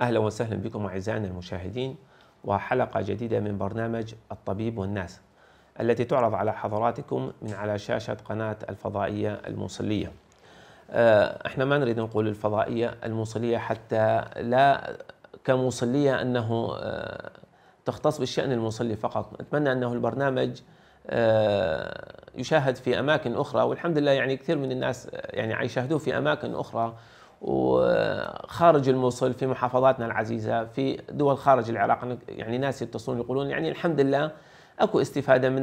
أهلا وسهلا بكم أعزائنا المشاهدين وحلقة جديدة من برنامج الطبيب والناس التي تعرض على حضراتكم من على شاشة قناة الفضائية الموصلية آه، احنا ما نريد نقول الفضائية الموصلية حتى لا كموصلية أنه آه، تختص بالشأن الموصلي فقط أتمنى أنه البرنامج آه، يشاهد في أماكن أخرى والحمد لله يعني كثير من الناس يعني يشاهدوه في أماكن أخرى وخارج الموصل في محافظاتنا العزيزه في دول خارج العراق يعني ناس يتصلون يقولون يعني الحمد لله اكو استفاده من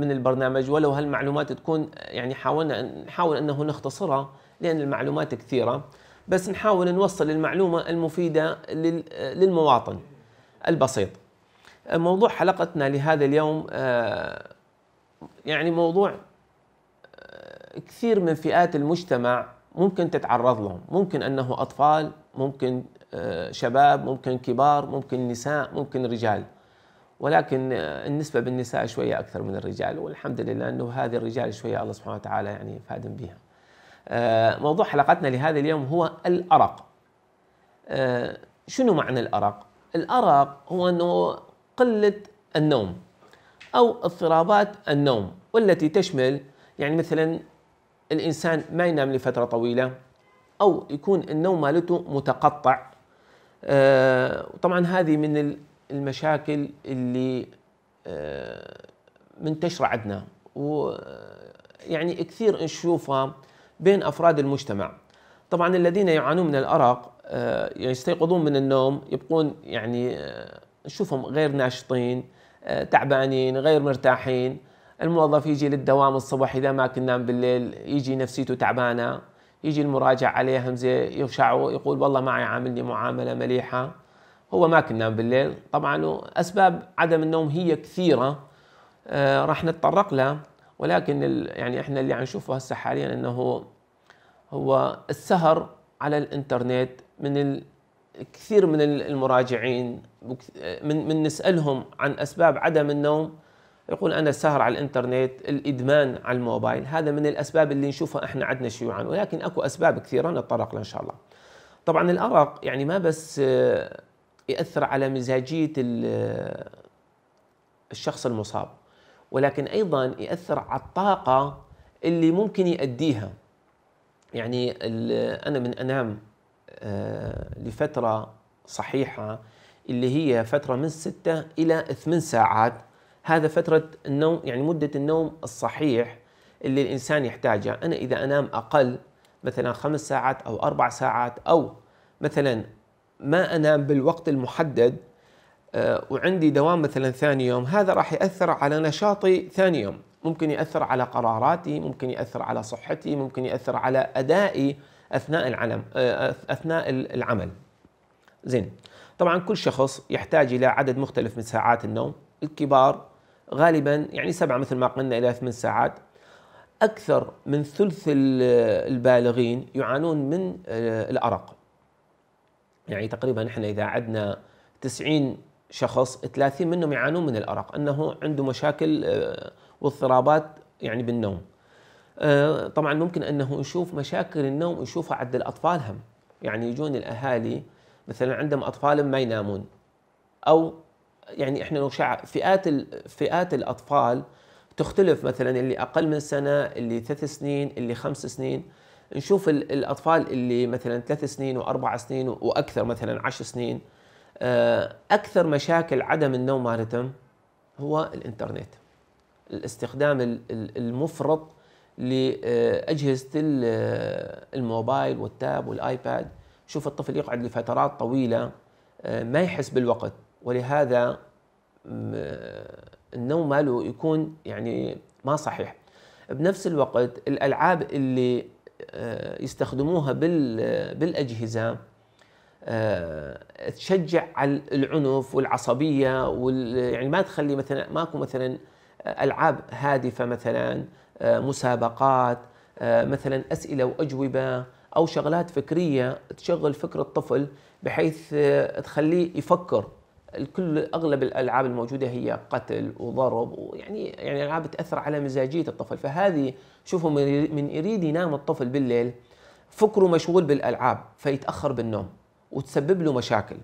من البرنامج ولو هالمعلومات تكون يعني حاولنا نحاول انه نختصرها لان المعلومات كثيره بس نحاول نوصل المعلومه المفيده للمواطن البسيط. موضوع حلقتنا لهذا اليوم آه، يعني موضوع آه، كثير من فئات المجتمع ممكن تتعرض لهم ممكن أنه أطفال ممكن آه، شباب ممكن كبار ممكن نساء ممكن رجال ولكن آه، النسبة بالنساء شوية أكثر من الرجال والحمد لله أنه هذه الرجال شوية الله سبحانه وتعالى يعني فادم بها آه، موضوع حلقتنا لهذا اليوم هو الأرق شنو معنى الأرق؟ الأرق هو أنه قلة النوم أو اضطرابات النوم والتي تشمل يعني مثلا الانسان ما ينام لفتره طويله او يكون النوم مالته متقطع آه، طبعا هذه من المشاكل اللي آه، منتشره عندنا ويعني آه، كثير نشوفها بين افراد المجتمع طبعا الذين يعانون من الارق يعني يستيقظون من النوم يبقون يعني نشوفهم غير ناشطين تعبانين غير مرتاحين الموظف يجي للدوام الصبح إذا ما كنا نام بالليل يجي نفسيته تعبانة يجي المراجع عليه همزة يفشعه يقول والله معي عاملني معاملة مليحة هو ما كنا نام بالليل طبعا أسباب عدم النوم هي كثيرة آه راح نتطرق لها ولكن يعني احنا اللي عم نشوفه هسه حاليا انه هو, هو السهر على الانترنت من كثير من المراجعين آه، من, من نسألهم عن أسباب عدم النوم يقول أنا السهر على الإنترنت الإدمان على الموبايل هذا من الأسباب اللي نشوفها إحنا عندنا شيوعا ولكن أكو أسباب كثيرة نتطرق لها إن شاء الله طبعا الأرق يعني ما بس آه، يأثر على مزاجية آه، الشخص المصاب ولكن أيضا يأثر على الطاقة اللي ممكن يؤديها يعني أنا من أنام آه، لفترة صحيحة اللي هي فترة من ستة إلى ثمان ساعات هذا فترة النوم يعني مدة النوم الصحيح اللي الإنسان يحتاجها أنا إذا أنام أقل مثلا خمس ساعات أو أربع ساعات أو مثلا ما أنام بالوقت المحدد آه، وعندي دوام مثلا ثاني يوم هذا راح يأثر على نشاطي ثاني يوم ممكن يأثر على قراراتي ممكن يأثر على صحتي ممكن يأثر على أدائي أثناء العلم آه، أثناء العمل زين طبعا كل شخص يحتاج إلى عدد مختلف من ساعات النوم الكبار غالبا يعني سبعة مثل ما قلنا إلى ثمان ساعات أكثر من ثلث البالغين يعانون من آه، الأرق يعني تقريبا إحنا إذا عدنا 90 شخص 30 منهم يعانون من الأرق أنه عنده مشاكل آه، واضطرابات يعني بالنوم آه، طبعا ممكن أنه نشوف مشاكل النوم نشوفها عند الأطفال هم يعني يجون الأهالي مثلا عندهم أطفال ما ينامون أو يعني احنا فئات فئات الاطفال تختلف مثلا اللي اقل من سنه اللي ثلاث سنين اللي خمس سنين نشوف الاطفال اللي مثلا ثلاث سنين واربع سنين واكثر مثلا عشر سنين آه، اكثر مشاكل عدم النوم مالتهم هو الانترنت الاستخدام المفرط لاجهزه آه، الموبايل والتاب والايباد شوف الطفل يقعد لفترات طويله آه، ما يحس بالوقت ولهذا النوم ماله يكون يعني ما صحيح بنفس الوقت الالعاب اللي آه، يستخدموها بالاجهزه آه، تشجع على العنف والعصبيه وال يعني ما تخلي مثلا ماكو مثلا العاب هادفه مثلا آه، مسابقات مثلا اسئله واجوبه او شغلات فكريه تشغل فكر الطفل بحيث تخليه يفكر الكل اغلب الالعاب الموجوده هي قتل وضرب ويعني يعني العاب تاثر على مزاجيه الطفل فهذه شوفوا من يريد ينام الطفل بالليل فكره مشغول بالالعاب فيتاخر بالنوم وتسبب له مشاكل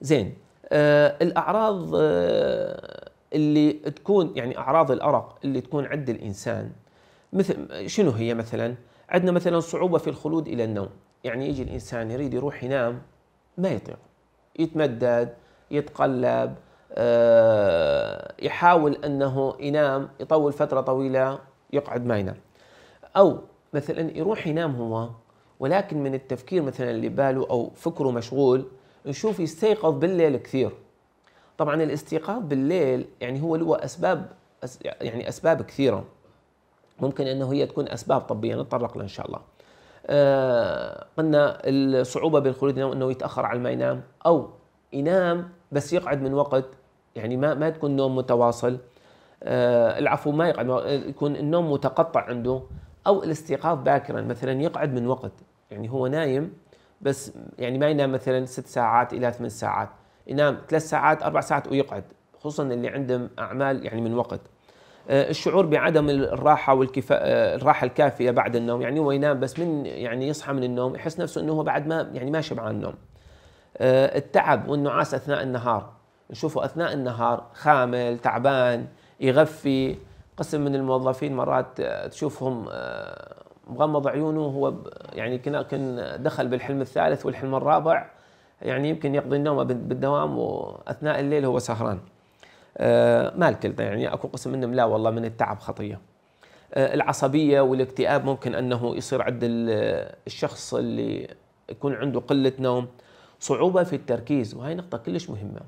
زين آه الاعراض آه اللي تكون يعني اعراض الارق اللي تكون عند الانسان مثل شنو هي مثلا عندنا مثلا صعوبه في الخلود الى النوم يعني يجي الانسان يريد يروح ينام ما يطيق يتمدد يتقلب آه، يحاول انه ينام يطول فتره طويله يقعد ما ينام او مثلا يروح ينام هو ولكن من التفكير مثلا اللي باله او فكره مشغول نشوف يستيقظ بالليل كثير طبعا الاستيقاظ بالليل يعني هو له اسباب يعني اسباب كثيره ممكن انه هي تكون اسباب طبيه نتطرق لها ان شاء الله آه، قلنا الصعوبة بالخلود انه يتأخر على ما ينام او ينام بس يقعد من وقت يعني ما ما تكون نوم متواصل آه، العفو ما يقعد يكون النوم متقطع عنده او الاستيقاظ باكرا مثلا يقعد من وقت يعني هو نايم بس يعني ما ينام مثلا ست ساعات الى ثمان ساعات ينام ثلاث ساعات اربع ساعات ويقعد خصوصا اللي عندهم اعمال يعني من وقت آه، الشعور بعدم الراحه والكفاءه آه، الراحه الكافيه بعد النوم يعني هو ينام بس من يعني يصحى من النوم يحس نفسه انه هو بعد ما يعني ما شبعان نوم آه، التعب والنعاس اثناء النهار نشوفه اثناء النهار خامل تعبان يغفي قسم من الموظفين مرات تشوفهم مغمض عيونه هو يعني كان دخل بالحلم الثالث والحلم الرابع يعني يمكن يقضي النوم بالدوام واثناء الليل هو سهران آه، ما الكل يعني اكو قسم منهم لا والله من التعب خطيه آه، العصبيه والاكتئاب ممكن انه يصير عند الشخص اللي يكون عنده قله نوم صعوبه في التركيز وهي نقطه كلش مهمه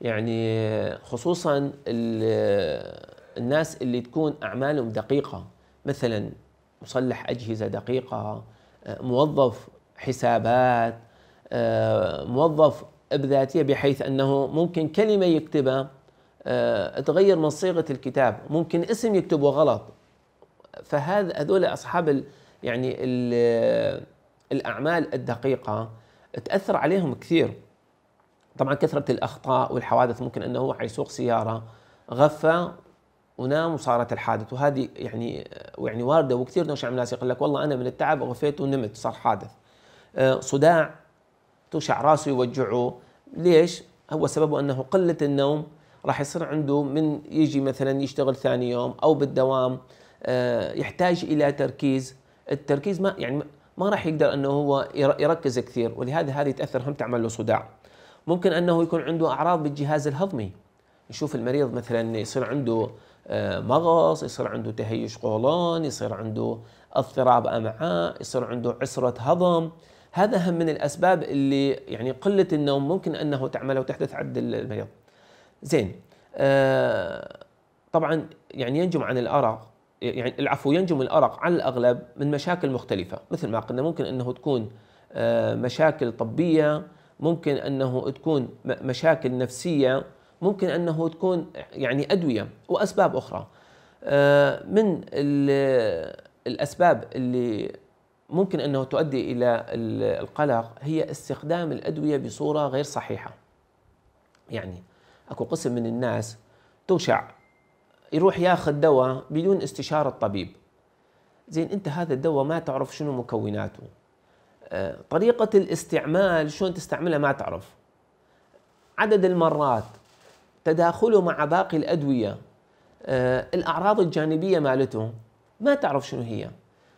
يعني خصوصا الناس اللي تكون اعمالهم دقيقه مثلا مصلح اجهزه دقيقه آه، موظف حسابات موظف بذاتيه بحيث انه ممكن كلمه يكتبها آه، تغير من صيغه الكتاب ممكن اسم يكتبه غلط فهذا هذول اصحاب الـ يعني الـ الاعمال الدقيقه تاثر عليهم كثير طبعا كثره الاخطاء والحوادث ممكن انه هو حيسوق سياره غفى ونام وصارت الحادث وهذه يعني يعني وارده وكثير نوش عم ناس يقول لك والله انا من التعب غفيت ونمت صار حادث آه، صداع توشع راسه يوجعه ليش؟ هو سببه انه قله النوم راح يصير عنده من يجي مثلا يشتغل ثاني يوم او بالدوام آه، يحتاج الى تركيز التركيز ما يعني ما راح يقدر انه هو يركز كثير ولهذا هذه تاثر هم تعمل له صداع ممكن انه يكون عنده اعراض بالجهاز الهضمي نشوف المريض مثلا يصير عنده آه، مغص يصير عنده تهيج قولون يصير عنده اضطراب امعاء يصير عنده عسره هضم هذا هم من الاسباب اللي يعني قله النوم ممكن انه تعمله وتحدث عند المريض زين آه، طبعا يعني ينجم عن الارق يعني العفو ينجم الارق على الاغلب من مشاكل مختلفه مثل ما قلنا ممكن انه تكون آه، مشاكل طبيه ممكن انه تكون مشاكل نفسيه ممكن انه تكون يعني ادويه واسباب اخرى آه، من الاسباب اللي ممكن انه تؤدي الى القلق هي استخدام الادويه بصوره غير صحيحه يعني اكو قسم من الناس توشع يروح ياخذ دواء بدون استشاره الطبيب زين انت هذا الدواء ما تعرف شنو مكوناته آه، طريقه الاستعمال شلون تستعملها ما تعرف عدد المرات تداخله مع باقي الادويه آه، الاعراض الجانبيه مالته ما تعرف شنو هي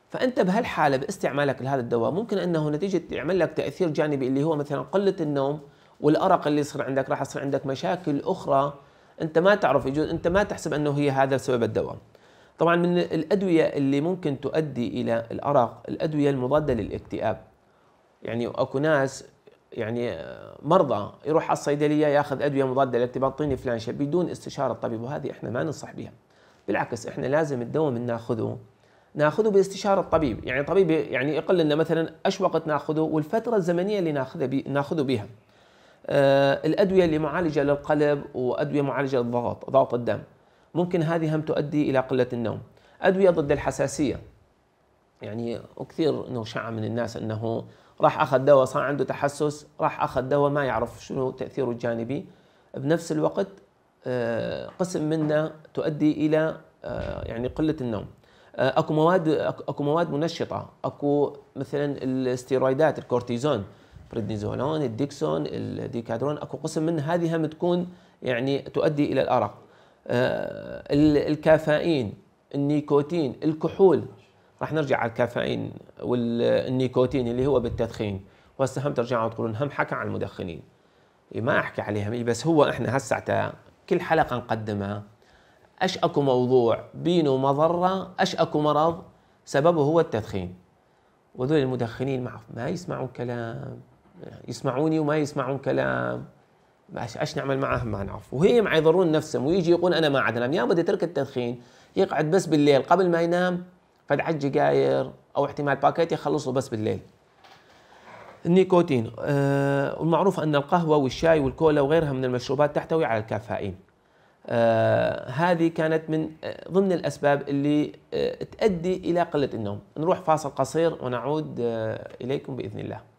فانت بهالحاله باستعمالك لهذا الدواء ممكن انه نتيجه يعمل لك تاثير جانبي اللي هو مثلا قله النوم والارق اللي يصير عندك راح يصير عندك مشاكل اخرى انت ما تعرف يجوز انت ما تحسب انه هي هذا سبب الدواء طبعا من الادويه اللي ممكن تؤدي الى الارق الادويه المضاده للاكتئاب يعني اكو ناس يعني مرضى يروح على الصيدليه ياخذ ادويه مضاده للاكتئاب اعطيني فلان شيء بدون استشاره الطبيب وهذه احنا ما ننصح بها بالعكس احنا لازم الدواء اللي ناخذه ناخذه باستشاره الطبيب يعني طبيب يعني يقل لنا مثلا ايش وقت ناخذه والفتره الزمنيه اللي ناخذه بي ناخذه بها آه، الأدوية اللي معالجة للقلب وأدوية معالجة للضغط ضغط الدم ممكن هذه هم تؤدي إلى قلة النوم أدوية ضد الحساسية يعني كثير انه من الناس انه راح اخذ دواء صار عنده تحسس راح اخذ دواء ما يعرف شنو تاثيره الجانبي بنفس الوقت آه، قسم منه تؤدي الى آه، يعني قله النوم اكو مواد اكو مواد منشطه اكو مثلا الاستيرويدات الكورتيزون البريدنيزولون الديكسون الديكادرون اكو قسم من هذه هم تكون يعني تؤدي الى الارق آه الكافئين النيكوتين الكحول راح نرجع على الكافئين والنيكوتين اللي هو بالتدخين وهسه هم ترجعوا تقولون هم حكى عن المدخنين ما احكي عليهم بس هو احنا هسه كل حلقه نقدمها اش اكو موضوع بينه مضره اش اكو مرض سببه هو التدخين وذول المدخنين ما يسمعوا كلام يسمعوني وما يسمعون كلام ايش نعمل معاهم ما نعرف وهي يضرون نفسهم ويجي يقول انا ما عاد انام يا بدي يترك التدخين يقعد بس بالليل قبل ما ينام فد جقاير او احتمال باكيت يخلصه بس بالليل النيكوتين آه المعروف ان القهوه والشاي والكولا وغيرها من المشروبات تحتوي على الكافيين آه هذه كانت من آه ضمن الاسباب اللي آه تؤدي الى قله النوم نروح فاصل قصير ونعود آه اليكم باذن الله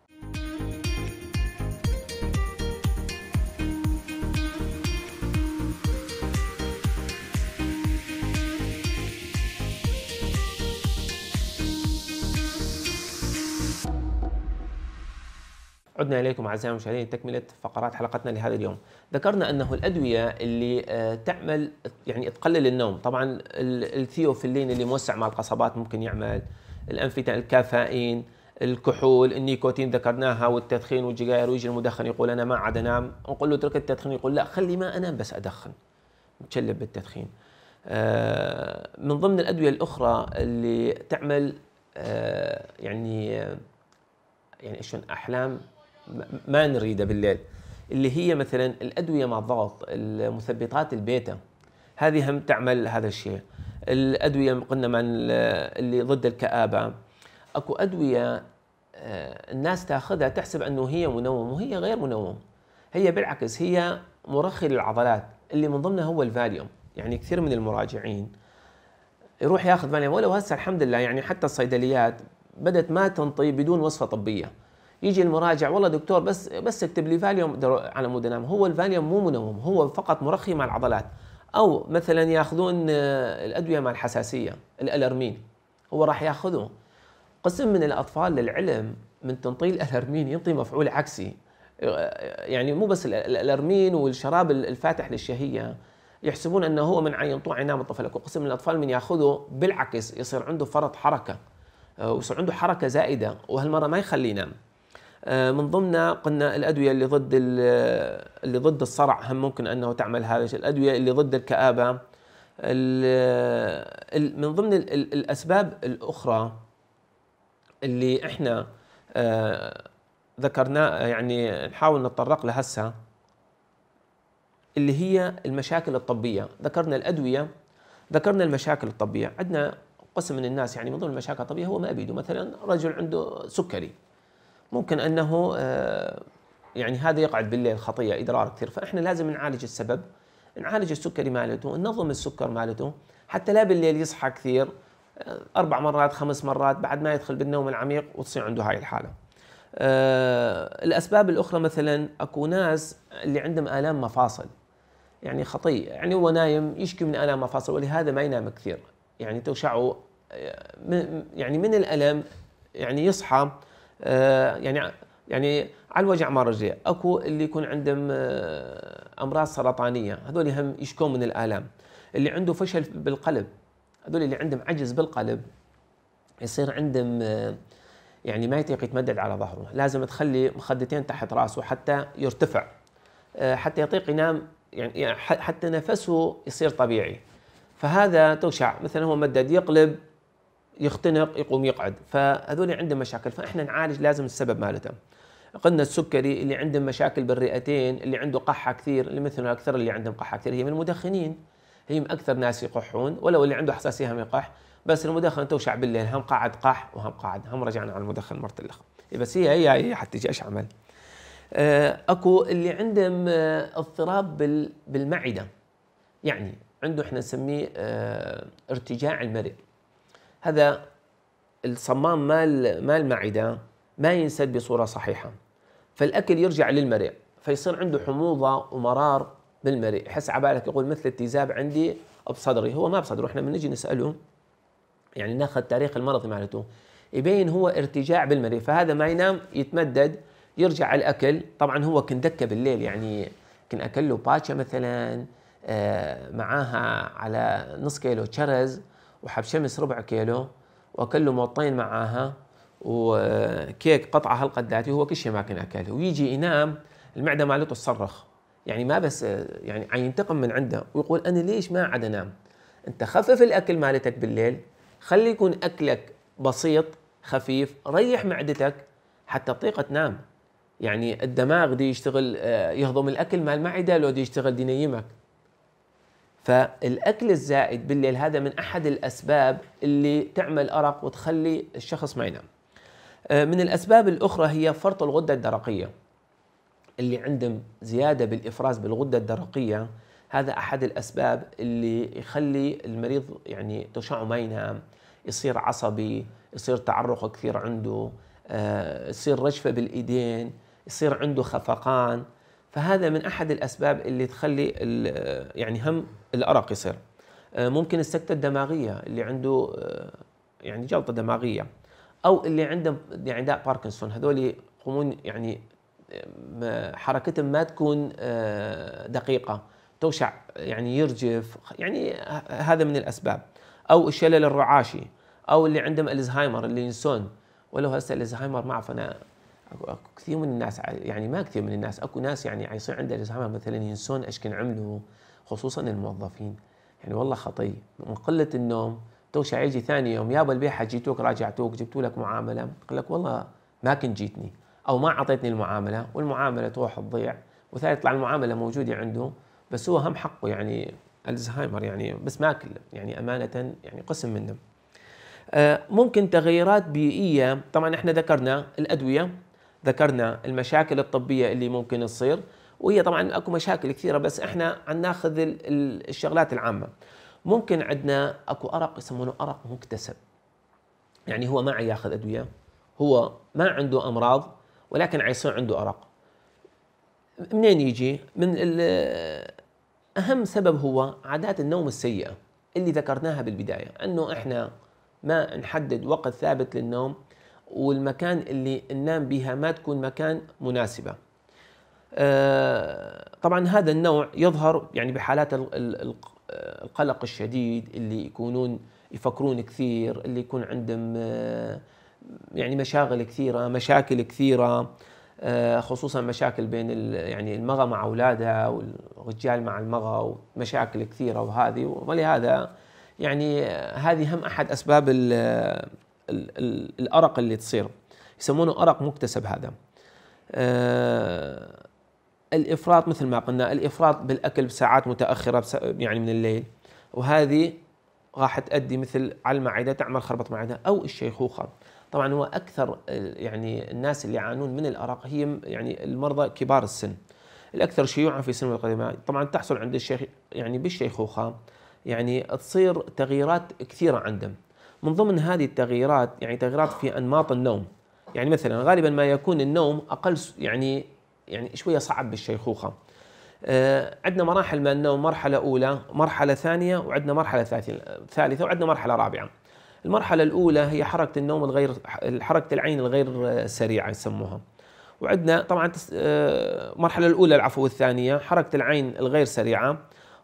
عدنا إليكم أعزائي المشاهدين تكملة فقرات حلقتنا لهذا اليوم ذكرنا أنه الأدوية اللي آه، تعمل يعني تقلل النوم طبعا الثيوفيلين اللي موسع مع القصبات ممكن يعمل الانفيتامين الكافيين الكحول النيكوتين ذكرناها والتدخين والجيجاير ويجي المدخن يقول انا ما عاد انام نقول له اترك التدخين يقول لا خلي ما انام بس ادخن متشلب بالتدخين آه، من ضمن الادويه الاخرى اللي تعمل آه، يعني يعني شلون احلام ما نريده بالليل اللي هي مثلا الادويه مع الضغط المثبطات البيتا هذه هم تعمل هذا الشيء الادويه قلنا مع اللي ضد الكابه اكو ادويه آه، الناس تاخذها تحسب انه هي منوم وهي غير منوم هي بالعكس هي مرخي للعضلات اللي من ضمنها هو الفاليوم يعني كثير من المراجعين يروح ياخذ فاليوم ولو هسه الحمد لله يعني حتى الصيدليات بدت ما تنطي بدون وصفه طبيه يجي المراجع والله دكتور بس بس اكتب لي فاليوم على مود انام هو الفاليوم مو منوم هو فقط مرخي مع العضلات او مثلا ياخذون آه، الادويه مع الحساسيه الالرمين هو راح ياخذه قسم من الاطفال للعلم من تنطي الالرمين ينطي مفعول عكسي آه، يعني مو بس الالرمين والشراب الفاتح للشهيه يحسبون انه هو من ينطوع ينام الطفل اكو قسم من الاطفال من ياخذه بالعكس يصير عنده فرط حركه آه، ويصير عنده حركه زائده وهالمره ما يخليه ينام آه، من ضمنها قلنا الادويه اللي ضد آه، اللي ضد الصرع هم ممكن انه تعمل هذا الادويه اللي ضد الكابه آه، من ضمن الاسباب الاخرى اللي احنا ذكرنا يعني نحاول نتطرق لها هسه اللي هي المشاكل الطبيه ذكرنا الادويه ذكرنا المشاكل الطبيه عندنا قسم من الناس يعني من ضمن المشاكل الطبيه هو ما بيده مثلا رجل عنده سكري ممكن انه آه، يعني هذا يقعد بالليل خطيه ادرار كثير فاحنا لازم نعالج السبب نعالج السكري مالته ننظم السكر مالته حتى لا بالليل يصحى كثير آه، اربع مرات خمس مرات بعد ما يدخل بالنوم العميق وتصير عنده هاي الحاله أه الاسباب الاخرى مثلا اكو ناس اللي عندهم الام مفاصل يعني خطي يعني هو نايم يشكي من الام مفاصل ولهذا ما ينام كثير يعني توشعه آه، يعني من الالم يعني يصحى آه، يعني يعني على الوجع ما رجع اكو اللي يكون عندهم آه، امراض سرطانيه هذول هم يشكون من الالام اللي عنده فشل بالقلب هذول اللي عندهم عجز بالقلب يصير عندهم آه، يعني ما يطيق يتمدد على ظهره لازم تخلي مخدتين تحت راسه حتى يرتفع حتى يطيق ينام يعني, يعني حتى نفسه يصير طبيعي فهذا تشع مثلا هو مدد يقلب يختنق يقوم يقعد فهذول عندهم مشاكل فاحنا نعالج لازم السبب مالته قلنا السكري اللي عنده مشاكل بالرئتين اللي عنده قحه كثير اللي مثلنا اكثر اللي عندهم قحه كثير هي من المدخنين هي من اكثر ناس يقحون ولو اللي عنده حساسيه هم يقح بس المدخن توشع بالليل هم قاعد قح وهم قاعد هم رجعنا على المدخن مرة الاخ إيه، بس هي هي هي حتى ايش عمل آه، اكو اللي عندهم آه، اضطراب بالمعده يعني عنده احنا نسميه آه، ارتجاع المرئ هذا الصمام مال مال المعده ما ينسد بصوره صحيحه فالاكل يرجع للمريء فيصير عنده حموضه ومرار بالمريء يحس على بالك يقول مثل التزاب عندي بصدري هو ما بصدره احنا بنجي نساله يعني ناخذ تاريخ المرض مالته يبين هو ارتجاع بالمريء فهذا ما ينام يتمدد يرجع على الاكل طبعا هو كندكه بالليل يعني كان اكل له باتشا مثلا آه، معاها على نص كيلو شرز وحب شمس ربع كيلو واكل له موطين معاها وكيك قطعه ذاتي وهو كل شيء ما كان اكله ويجي ينام المعده مالته تصرخ يعني ما بس يعني عم ينتقم من عنده ويقول انا ليش ما عاد انام انت خفف الاكل مالتك بالليل خلي يكون اكلك بسيط خفيف ريح معدتك حتى تطيق تنام يعني الدماغ دي يشتغل آه، يهضم الاكل مال المعده لو دي يشتغل دي ينيمك فالاكل الزائد بالليل هذا من احد الاسباب اللي تعمل ارق وتخلي الشخص ما آه، ينام من الاسباب الاخرى هي فرط الغده الدرقيه اللي عندهم زياده بالافراز بالغده الدرقيه هذا احد الاسباب اللي يخلي المريض يعني تشعه ما ينام يصير عصبي يصير تعرق كثير عنده آه، يصير رجفه بالايدين يصير عنده خفقان فهذا من احد الاسباب اللي تخلي يعني هم الارق يصير آه، ممكن السكته الدماغيه اللي عنده آه، يعني جلطه دماغيه او اللي عنده يعني داء باركنسون هذول يقومون يعني آه، حركتهم ما تكون دقيقه توشع يعني يرجف يعني هذا من الاسباب او الشلل الرعاشي او اللي عندهم الزهايمر اللي ينسون ولو هسه الزهايمر ما اعرف انا كثير من الناس يعني ما كثير من الناس اكو ناس يعني يصير عنده الزهايمر مثلا ينسون ايش كان عملوا خصوصا الموظفين يعني والله خطي من قله النوم تو يجي ثاني يوم يابا البيحه جيتوك راجعتوك جبتوا لك معامله يقول لك والله ما كنت جيتني او ما اعطيتني المعامله والمعامله تروح تضيع وثاني يطلع المعامله موجوده عنده بس هو هم حقه يعني الزهايمر يعني بس ماكل يعني امانه يعني قسم منه آه، ممكن تغيرات بيئيه طبعا احنا ذكرنا الادويه ذكرنا المشاكل الطبيه اللي ممكن تصير وهي طبعا اكو مشاكل كثيره بس احنا ناخذ الشغلات العامه ممكن عندنا اكو ارق يسمونه ارق مكتسب يعني هو ما ياخذ ادويه هو ما عنده امراض ولكن عيصير عنده ارق منين يجي من اهم سبب هو عادات النوم السيئه اللي ذكرناها بالبدايه انه احنا ما نحدد وقت ثابت للنوم والمكان اللي ننام بها ما تكون مكان مناسبة آه، طبعا هذا النوع يظهر يعني بحالات القلق الشديد اللي يكونون يفكرون كثير اللي يكون عندهم آه، يعني مشاغل كثيرة مشاكل كثيرة آه، خصوصا مشاكل بين يعني المغة مع أولادها والرجال مع المغة ومشاكل كثيرة وهذه ولهذا يعني هذه هم أحد أسباب الارق اللي تصير يسمونه ارق مكتسب هذا آه الافراط مثل ما قلنا الافراط بالاكل بساعات متاخره يعني من الليل وهذه راح تؤدي مثل على المعده تعمل خربط معده او الشيخوخه طبعا هو اكثر يعني الناس اللي يعانون من الارق هي يعني المرضى كبار السن الاكثر شيوعا في سن القدماء طبعا تحصل عند الشيخ يعني بالشيخوخه يعني تصير تغييرات كثيره عندهم من ضمن هذه التغييرات يعني تغييرات في انماط النوم يعني مثلا غالبا ما يكون النوم اقل يعني يعني شويه صعب بالشيخوخه آه، عندنا مراحل من النوم مرحله اولى مرحله ثانيه وعندنا مرحله ثالثه وعندنا مرحله رابعه المرحله الاولى هي حركه النوم الغير حركه العين الغير سريعه يسموها وعندنا طبعا المرحله آه، الاولى العفو والثانيه حركه العين الغير سريعه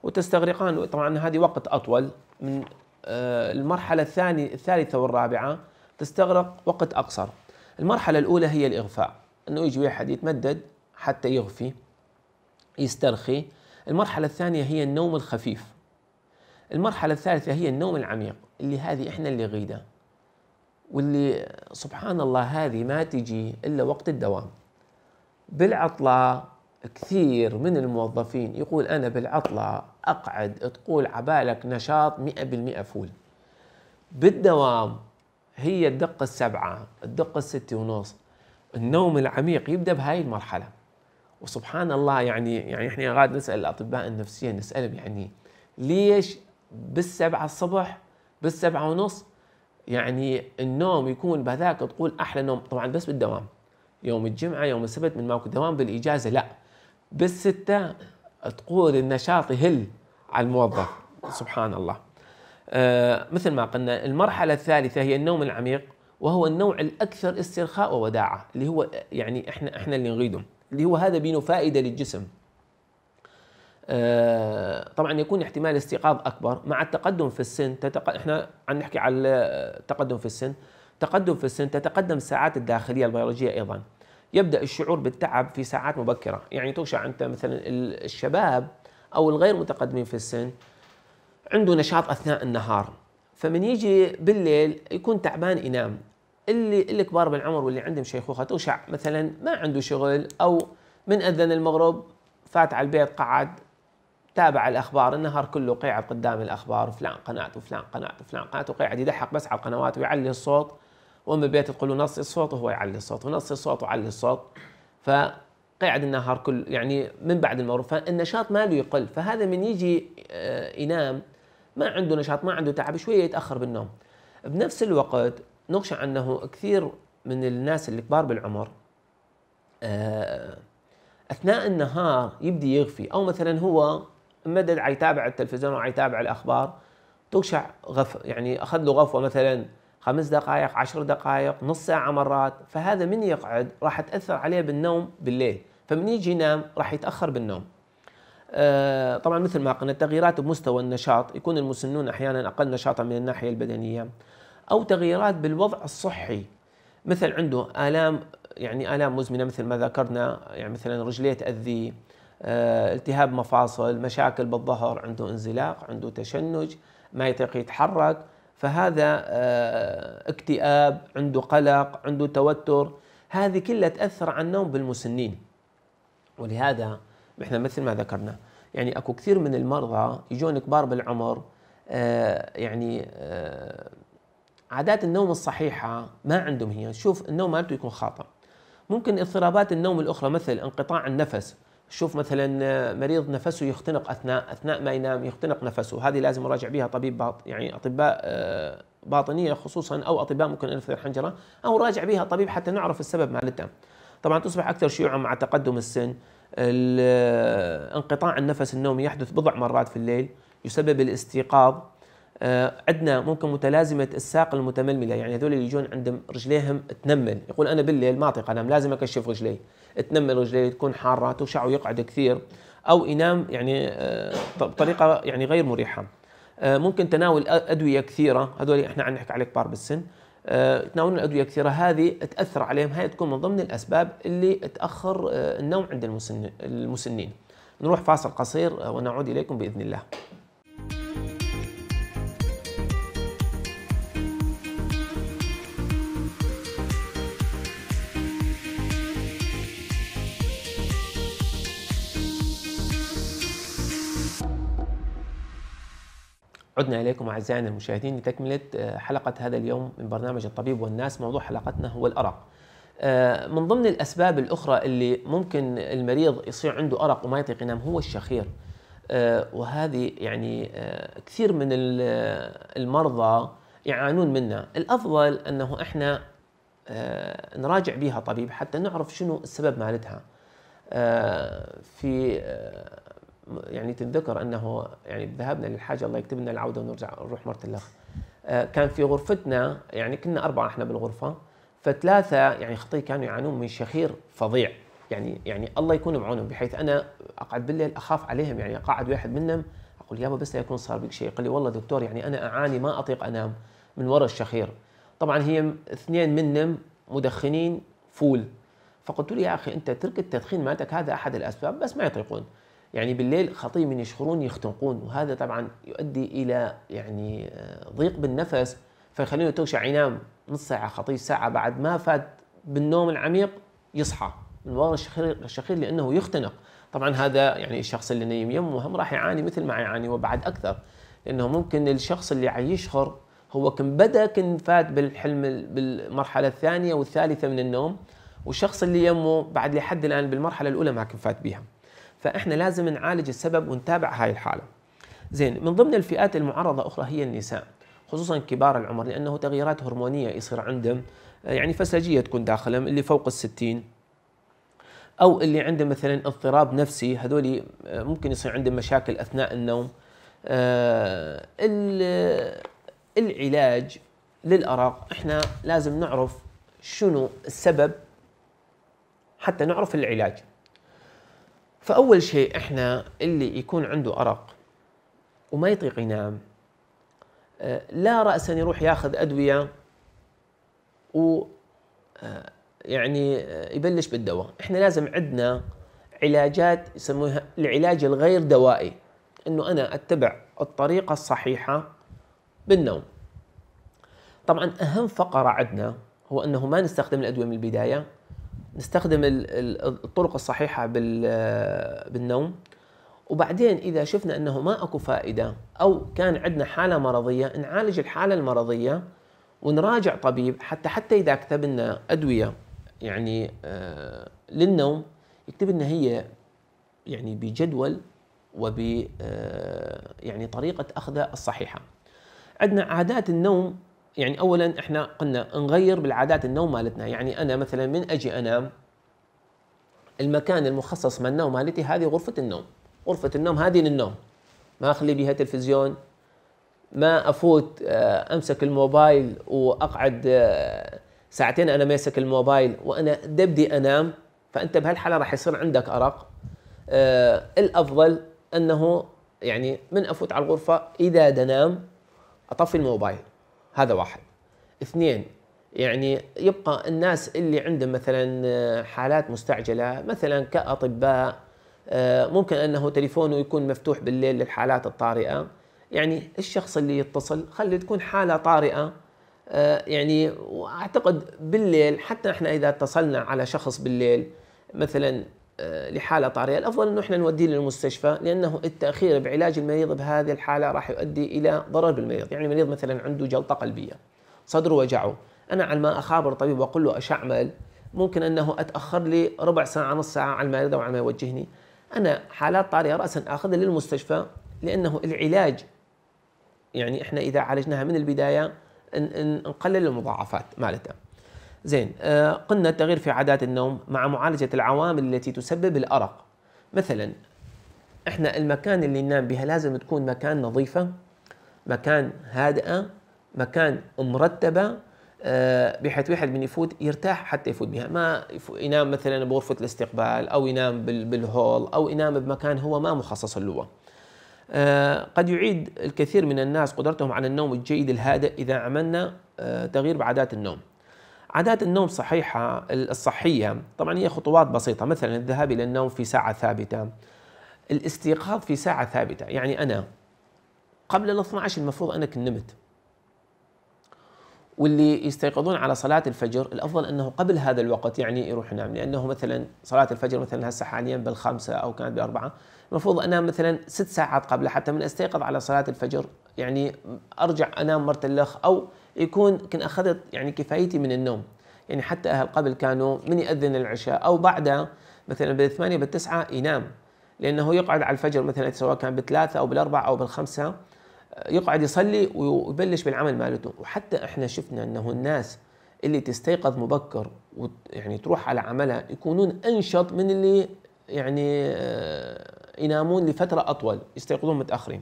وتستغرقان طبعا هذه وقت اطول من آه، المرحلة الثانية الثالثة والرابعة تستغرق وقت أقصر المرحلة الأولى هي الإغفاء أنه يجي واحد يتمدد حتى يغفي يسترخي المرحلة الثانية هي النوم الخفيف المرحلة الثالثة هي النوم العميق اللي هذه إحنا اللي غيدة واللي سبحان الله هذه ما تجي إلا وقت الدوام بالعطلة كثير من الموظفين يقول أنا بالعطلة أقعد تقول عبالك نشاط 100% فول بالدوام هي الدقة السبعة الدقة الستة ونص النوم العميق يبدأ بهاي المرحلة وسبحان الله يعني يعني احنا غاد نسأل الأطباء النفسيين نسألهم يعني ليش بالسبعة الصبح بالسبعة ونص يعني النوم يكون بهذاك تقول أحلى نوم طبعا بس بالدوام يوم الجمعة يوم السبت من ماكو دوام بالإجازة لا بالستة تقول النشاط يهل على الموظف سبحان الله آه، مثل ما قلنا المرحلة الثالثة هي النوم العميق وهو النوع الأكثر استرخاء ووداعة اللي هو يعني احنا احنا اللي نريده اللي هو هذا بينه فائدة للجسم آه، طبعا يكون احتمال الاستيقاظ اكبر مع التقدم في السن تتق... احنا عم نحكي على التقدم في السن تقدم في السن تتقدم الساعات الداخليه البيولوجيه ايضا يبدا الشعور بالتعب في ساعات مبكره يعني تغشى انت مثلا الشباب او الغير متقدمين في السن عنده نشاط اثناء النهار فمن يجي بالليل يكون تعبان ينام اللي الكبار بالعمر واللي عندهم شيخوخه توشع مثلا ما عنده شغل او من اذن المغرب فات على البيت قعد تابع الاخبار النهار كله قاعد قدام الاخبار وفلان قناه وفلان قناه وفلان قناه وقاعد يدحق بس على القنوات ويعلي الصوت وام البيت تقول له نص الصوت وهو يعلي الصوت ونص الصوت وعلي الصوت فقاعد النهار كل يعني من بعد المغرب فالنشاط ماله يقل فهذا من يجي ينام آه، ما عنده نشاط ما عنده تعب شويه يتاخر بالنوم بنفس الوقت نخشى انه كثير من الناس اللي كبار بالعمر آه، اثناء النهار يبدي يغفي او مثلا هو مدد عيتابع التلفزيون وعيتابع الاخبار تقشع غف يعني اخذ له غفوه مثلا خمس دقائق عشر دقائق نص ساعة مرات فهذا من يقعد راح تأثر عليه بالنوم بالليل فمن يجي ينام راح يتأخر بالنوم آه طبعا مثل ما قلنا تغييرات بمستوى النشاط يكون المسنون أحيانا أقل نشاطا من الناحية البدنية أو تغييرات بالوضع الصحي مثل عنده آلام يعني آلام مزمنة مثل ما ذكرنا يعني مثلا رجليه تأذيه آه، التهاب مفاصل مشاكل بالظهر عنده انزلاق عنده تشنج ما يطيق يتحرك فهذا آه، اكتئاب عنده قلق عنده توتر هذه كلها تأثر على النوم بالمسنين ولهذا احنا مثل ما ذكرنا يعني اكو كثير من المرضى يجون كبار بالعمر آه، يعني آه، عادات النوم الصحيحه ما عندهم هي شوف النوم مالته يكون خاطئ ممكن اضطرابات النوم الاخرى مثل انقطاع النفس شوف مثلا آه، مريض نفسه يختنق اثناء اثناء ما ينام يختنق نفسه هذه لازم اراجع بها طبيب باط يعني اطباء آه، باطنيه خصوصا او اطباء ممكن انف الحنجره او راجع بها طبيب حتى نعرف السبب مالتها طبعا تصبح اكثر شيوعا مع تقدم السن آه، انقطاع النفس النومي يحدث بضع مرات في الليل يسبب الاستيقاظ آه، عندنا ممكن متلازمه الساق المتململه يعني هذول اللي يجون عندهم رجليهم تنمل يقول انا بالليل ما اطيق انام لازم اكشف رجلي تنمل رجلي تكون حاره توشعه يقعد كثير او ينام يعني بطريقه آه، يعني غير مريحه آه، ممكن تناول ادويه كثيره هذول احنا عم نحكي عليه كبار بالسن تناولون الادويه كثيره هذه تاثر عليهم هاي تكون من ضمن الاسباب اللي تاخر النوم عند المسنين نروح فاصل قصير ونعود اليكم باذن الله عدنا إليكم أعزائنا المشاهدين لتكملة آه، حلقة هذا اليوم من برنامج الطبيب والناس موضوع حلقتنا هو الأرق آه، من ضمن الأسباب الأخرى اللي ممكن المريض يصير عنده أرق وما يطيق ينام هو الشخير آه، وهذه يعني كثير من المرضى يعانون منها الأفضل أنه إحنا نراجع بها طبيب حتى نعرف شنو السبب مالتها في يعني تتذكر انه يعني ذهبنا للحاجه الله يكتب لنا العوده ونرجع نروح مره الاخ آه، كان في غرفتنا يعني كنا اربعه احنا بالغرفه فثلاثه يعني خطي كانوا يعانون من شخير فظيع يعني يعني الله يكون بعونهم بحيث انا اقعد بالليل اخاف عليهم يعني اقعد واحد منهم اقول يابا بس يكون صار بك شيء قال لي والله دكتور يعني انا اعاني ما اطيق انام من وراء الشخير طبعا هي اثنين منهم مدخنين فول فقلت له يا اخي انت ترك التدخين مالتك هذا احد الاسباب بس ما يطيقون يعني بالليل خطيه من يشخرون يختنقون وهذا طبعا يؤدي الى يعني آه، ضيق بالنفس فيخلينه توشع ينام نص ساعه خطيه ساعه بعد ما فات بالنوم العميق يصحى من وراء الشخير الشخير لانه يختنق طبعا هذا يعني الشخص اللي نايم يمه وهم راح يعاني مثل ما يعاني وبعد اكثر لانه ممكن الشخص اللي يشخر هو كان بدا كان فات بالحلم بالمرحله الثانيه والثالثه من النوم والشخص اللي يمه بعد لحد الان بالمرحله الاولى ما كان فات بها فاحنا لازم نعالج السبب ونتابع هاي الحاله زين من ضمن الفئات المعرضه اخرى هي النساء خصوصا كبار العمر لانه تغييرات هرمونيه يصير عندهم يعني فسجيه تكون داخلهم اللي فوق الستين او اللي عنده مثلا اضطراب نفسي هذول آه، ممكن يصير عندهم مشاكل اثناء النوم آه العلاج للارق احنا لازم نعرف شنو السبب حتى نعرف العلاج فاول شيء احنا اللي يكون عنده ارق وما يطيق ينام آه، لا راسا يروح ياخذ ادويه و آه، يعني آه، يبلش بالدواء احنا لازم عندنا علاجات يسموها العلاج الغير دوائي انه انا اتبع الطريقه الصحيحه بالنوم طبعا اهم فقره عندنا هو انه ما نستخدم الادويه من البدايه نستخدم الطرق الصحيحة بالنوم وبعدين إذا شفنا أنه ما أكو فائدة أو كان عندنا حالة مرضية نعالج الحالة المرضية ونراجع طبيب حتى حتى إذا كتب لنا أدوية يعني آه، للنوم يكتب لنا هي يعني بجدول وب آه، يعني طريقة أخذها الصحيحة عندنا عادات النوم يعني اولا احنا قلنا نغير بالعادات النوم مالتنا يعني انا مثلا من اجي انام المكان المخصص من النوم مالتي هذه غرفه النوم غرفه النوم هذه للنوم ما اخلي بها تلفزيون ما افوت آه، امسك الموبايل واقعد آه، ساعتين انا ماسك الموبايل وانا دبدي انام فانت بهالحاله راح يصير عندك ارق آه، الافضل انه يعني من افوت على الغرفه اذا دنام اطفي الموبايل هذا واحد اثنين يعني يبقى الناس اللي عندهم مثلا آه، حالات مستعجله مثلا كاطباء آه، ممكن انه تليفونه يكون مفتوح بالليل للحالات الطارئه يعني الشخص اللي يتصل خلي تكون حاله طارئه آه، يعني واعتقد بالليل حتى احنا اذا اتصلنا على شخص بالليل مثلا آه، لحالة طارئة الأفضل أنه إحنا نوديه للمستشفى لأنه التأخير بعلاج المريض بهذه الحالة راح يؤدي إلى ضرر بالمريض يعني المريض مثلا عنده جلطة قلبية صدره وجعه أنا على ما أخابر طبيب وأقول له ايش اعمل ممكن أنه أتأخر لي ربع ساعة نص ساعة على المريض أو على ما يوجهني أنا حالات طارئة رأسا أخذها للمستشفى لأنه العلاج يعني إحنا إذا عالجناها من البداية نقلل المضاعفات مالتها زين آه، قلنا التغيير في عادات النوم مع معالجة العوامل التي تسبب الأرق مثلا احنا المكان اللي ننام بها لازم تكون مكان نظيفة مكان هادئة مكان مرتبة آه، بحيث واحد من يفوت يرتاح حتى يفوت بها ما ينام مثلا بغرفة الاستقبال أو ينام بالهول أو ينام بمكان هو ما مخصص له آه، قد يعيد الكثير من الناس قدرتهم على النوم الجيد الهادئ إذا عملنا تغيير بعادات النوم عادات النوم صحيحة الصحية طبعا هي خطوات بسيطة مثلا الذهاب إلى النوم في ساعة ثابتة الاستيقاظ في ساعة ثابتة يعني أنا قبل ال 12 المفروض أنا كنت نمت واللي يستيقظون على صلاة الفجر الأفضل أنه قبل هذا الوقت يعني يروح ينام لأنه مثلا صلاة الفجر مثلا هسه حاليا بالخمسة أو كانت بالأربعة المفروض أنام مثلا ست ساعات قبل حتى من أستيقظ على صلاة الفجر يعني أرجع أنام مرتلخ أو يكون كنت اخذت يعني كفايتي من النوم يعني حتى اهل قبل كانوا من ياذن العشاء او بعدها مثلا بالثمانية بالتسعة ينام لانه يقعد على الفجر مثلا سواء كان بالثلاثة او بالاربعة او بالخمسة يقعد يصلي ويبلش بالعمل مالته وحتى احنا شفنا انه الناس اللي تستيقظ مبكر ويعني تروح على عملها يكونون انشط من اللي يعني آه، ينامون لفتره اطول يستيقظون متاخرين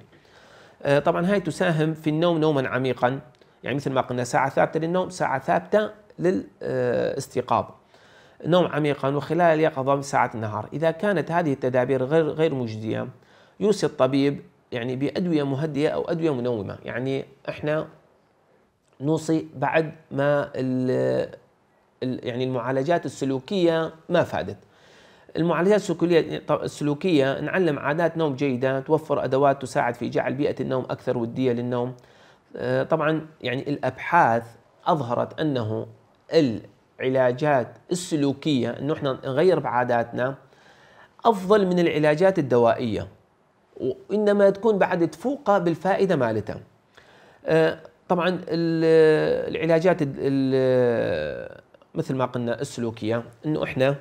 آه، طبعا هاي تساهم في النوم نوما عميقا يعني مثل ما قلنا ساعة ثابتة للنوم ساعة ثابتة للاستيقاظ نوم عميقا وخلال اليقظة من ساعة النهار إذا كانت هذه التدابير غير غير مجدية يوصي الطبيب يعني بأدوية مهدئة أو أدوية منومة يعني إحنا نوصي بعد ما الـ الـ يعني المعالجات السلوكية ما فادت المعالجات السلوكية نعلم عادات نوم جيدة توفر أدوات تساعد في جعل بيئة النوم أكثر ودية للنوم آه، طبعا يعني الابحاث اظهرت انه العلاجات السلوكيه انه احنا نغير بعاداتنا افضل من العلاجات الدوائيه وانما تكون بعد تفوقها بالفائده مالتها آه، طبعا العلاجات مثل ما قلنا السلوكيه انه احنا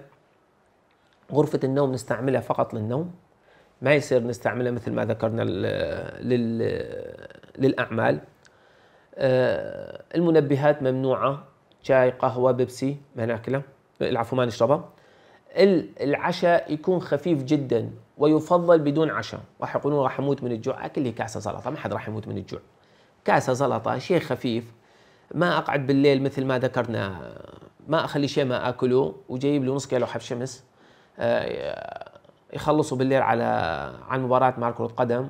غرفه النوم نستعملها فقط للنوم ما يصير نستعملها مثل ما ذكرنا للاعمال آه، المنبهات ممنوعه شاي قهوه بيبسي ما ناكله العفو ما نشربه العشاء يكون خفيف جدا ويفضل بدون عشاء راح يقولون راح اموت من الجوع اكل لي كاسه سلطه ما حد راح يموت من الجوع كاسه سلطه شيء خفيف ما اقعد بالليل مثل ما ذكرنا ما اخلي شيء ما اكله وجايب له نص كيلو حب شمس آه، يخلصوا بالليل على على مباراه مع كره قدم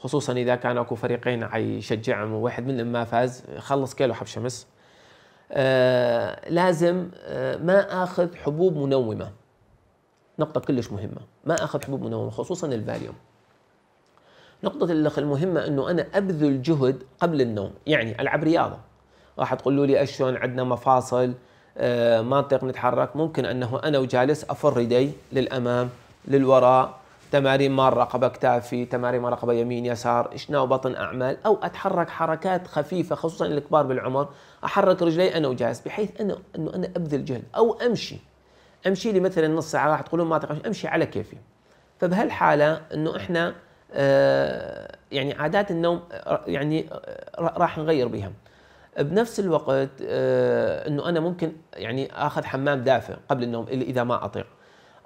خصوصا اذا كان اكو فريقين يشجعهم وواحد منهم ما فاز خلص كيلو حب شمس آه لازم آه ما اخذ حبوب منومه نقطه كلش مهمه ما اخذ حبوب منومه خصوصا الفاليوم نقطة الأخ المهمة أنه أنا أبذل جهد قبل النوم يعني ألعب رياضة راح تقولوا لي أشون عندنا مفاصل آه ما نطيق نتحرك ممكن أنه أنا وجالس أفر يدي للأمام للوراء تمارين مراقبة كتافي تمارين مراقبة يمين يسار إشناء وبطن أعمال أو أتحرك حركات خفيفة خصوصا الكبار بالعمر أحرك رجلي أنا وجالس بحيث أنه أنه أنا أبذل جهد أو أمشي أمشي لي مثلا نص ساعة راح تقولون ما تقعش أمشي على كيفي فبهالحالة أنه إحنا آه يعني عادات النوم آه، يعني آه، راح نغير بها بنفس الوقت آه انه انا ممكن يعني اخذ حمام دافئ قبل النوم اذا ما اطيق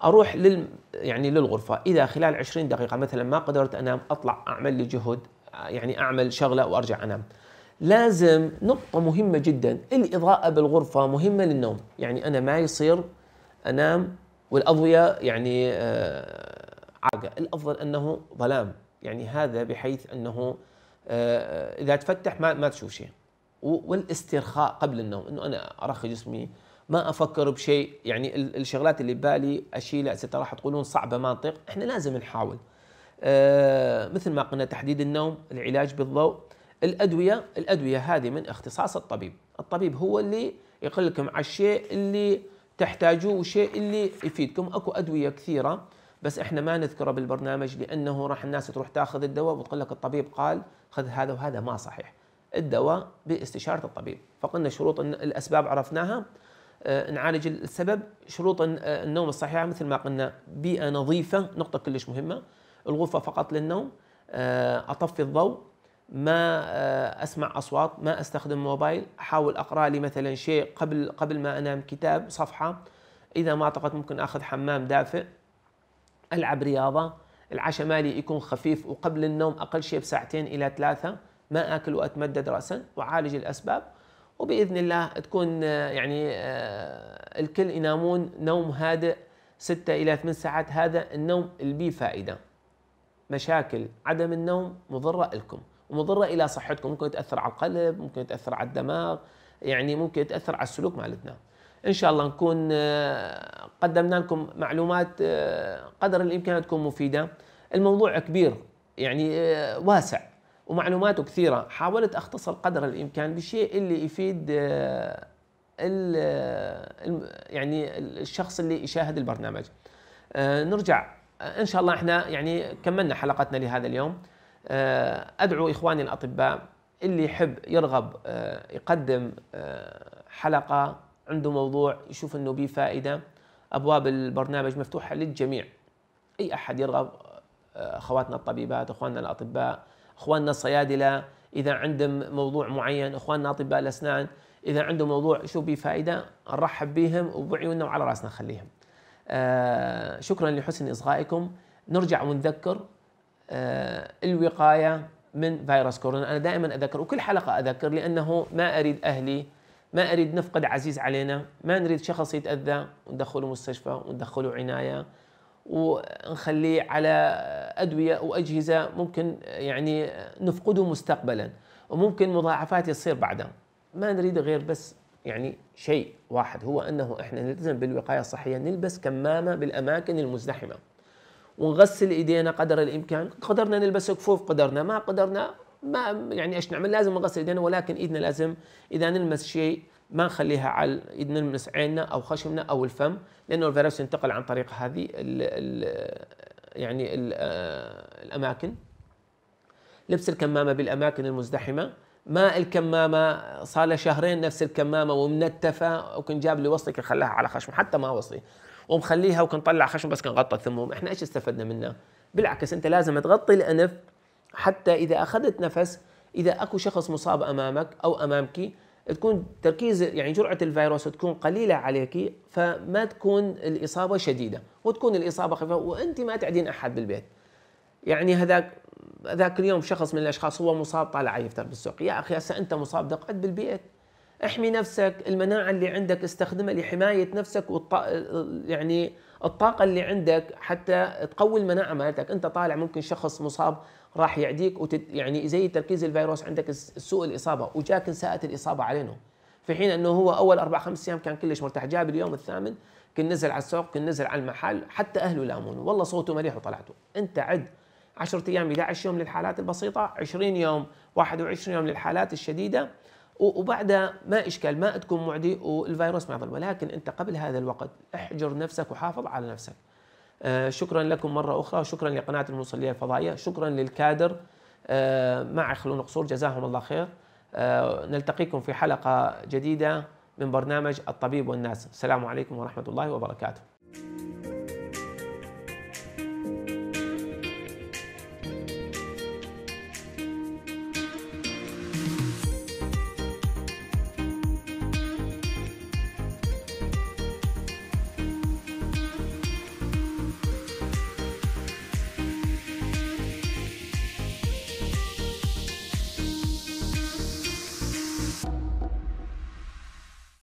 اروح لل يعني للغرفه اذا خلال 20 دقيقه مثلا ما قدرت انام اطلع اعمل لي جهد يعني اعمل شغله وارجع انام لازم نقطه مهمه جدا الاضاءه بالغرفه مهمه للنوم يعني انا ما يصير انام والاضويه يعني آه، عاقه الافضل انه ظلام يعني هذا بحيث انه آه، اذا تفتح ما ما تشوف شيء والاسترخاء قبل النوم انه انا ارخي جسمي ما افكر بشيء يعني الشغلات اللي ببالي اشيلها راح تقولون صعبه منطق احنا لازم نحاول أه مثل ما قلنا تحديد النوم العلاج بالضوء الادويه الادويه هذه من اختصاص الطبيب الطبيب هو اللي يقول لكم على الشيء اللي تحتاجوه والشيء اللي يفيدكم اكو ادويه كثيره بس احنا ما نذكره بالبرنامج لانه راح الناس تروح تاخذ الدواء وتقول لك الطبيب قال خذ هذا وهذا ما صحيح الدواء باستشاره الطبيب فقلنا شروط الاسباب عرفناها آه، نعالج السبب شروط آه، النوم الصحيحة مثل ما قلنا بيئة نظيفة نقطة كلش مهمة الغرفة فقط للنوم آه، أطفي الضوء ما أسمع أصوات ما أستخدم موبايل أحاول أقرأ لي مثلا شيء قبل قبل ما أنام كتاب صفحة إذا ما اعتقد ممكن أخذ حمام دافئ ألعب رياضة العشاء مالي يكون خفيف وقبل النوم أقل شيء بساعتين إلى ثلاثة ما آكل وأتمدد رأسا وعالج الأسباب وباذن الله تكون آه، يعني آه، الكل ينامون نوم هادئ 6 الى 8 ساعات هذا النوم اللي بيه فائده مشاكل عدم النوم مضره لكم ومضره الى صحتكم ممكن تاثر على القلب ممكن تاثر على الدماغ يعني ممكن تاثر على السلوك مالتنا ان شاء الله نكون آه، قدمنا لكم معلومات قدر الامكان تكون مفيده الموضوع كبير يعني واسع ومعلوماته كثيرة حاولت أختصر قدر الإمكان بشيء اللي يفيد آه، آه، يعني الشخص اللي يشاهد البرنامج آه، نرجع إن شاء الله إحنا يعني كملنا حلقتنا لهذا اليوم أدعو إخواني الأطباء اللي يحب يرغب يقدم حلقة عنده موضوع يشوف أنه به فائدة أبواب البرنامج مفتوحة للجميع أي أحد يرغب أخواتنا الطبيبات أخواننا الأطباء اخواننا الصيادله اذا عندهم موضوع معين اخواننا اطباء الاسنان اذا عندهم موضوع شو بفائده نرحب بهم وبعيوننا وعلى راسنا نخليهم آه شكرا لحسن اصغائكم نرجع ونذكر آه الوقايه من فيروس كورونا انا دائما اذكر وكل حلقه اذكر لانه ما اريد اهلي ما اريد نفقد عزيز علينا ما نريد شخص يتاذى وندخله مستشفى وندخله عنايه ونخليه على ادويه واجهزه ممكن يعني نفقده مستقبلا وممكن مضاعفات يصير بعدها ما نريد غير بس يعني شيء واحد هو انه احنا نلتزم بالوقايه الصحيه نلبس كمامه بالاماكن المزدحمه ونغسل ايدينا قدر الامكان قدرنا نلبس كفوف قدرنا ما قدرنا ما يعني ايش نعمل لازم نغسل ايدينا ولكن ايدنا لازم اذا نلمس شيء ما نخليها على نلمس عيننا او خشمنا او الفم لانه الفيروس ينتقل عن طريق هذه ال ال يعني ال آه، الاماكن لبس الكمامه بالاماكن المزدحمه ما الكمامه صار له شهرين نفس الكمامه ومنتفه وكان جاب لي وصلي كان خلاها على خشم حتى ما وصلي ومخليها وكان طلع خشم بس كان غطى ثمهم احنا ايش استفدنا منه بالعكس انت لازم تغطي الانف حتى اذا اخذت نفس اذا اكو شخص مصاب امامك او امامك تكون تركيز يعني جرعه الفيروس تكون قليله عليك فما تكون الاصابه شديده وتكون الاصابه خفيفه وانت ما تعدين احد بالبيت يعني هذاك ذاك اليوم شخص من الاشخاص هو مصاب طالع يفتر بالسوق يا اخي هسه انت مصاب بدك تقعد بالبيت احمي نفسك المناعه اللي عندك استخدمها لحمايه نفسك يعني الطاقه اللي عندك حتى تقوي المناعه مالتك انت طالع ممكن شخص مصاب راح يعديك وتد... يعني زي تركيز الفيروس عندك سوء الاصابه وجاك انساءت الاصابه علينا في حين انه هو اول اربع خمس ايام كان كلش مرتاح جاب اليوم الثامن كن نزل على السوق كن نزل على المحل حتى اهله لامونه والله صوته مليح وطلعته انت عد 10 ايام 11 يوم للحالات البسيطه 20 يوم 21 يوم للحالات الشديده وبعدها ما إشكال ما تكون معدي والفيروس ما يظل ولكن أنت قبل هذا الوقت احجر نفسك وحافظ على نفسك آه شكرا لكم مرة أخرى وشكرا لقناة الموصلية الفضائية شكرا للكادر آه مع خلون قصور جزاهم الله خير آه نلتقيكم في حلقة جديدة من برنامج الطبيب والناس السلام عليكم ورحمة الله وبركاته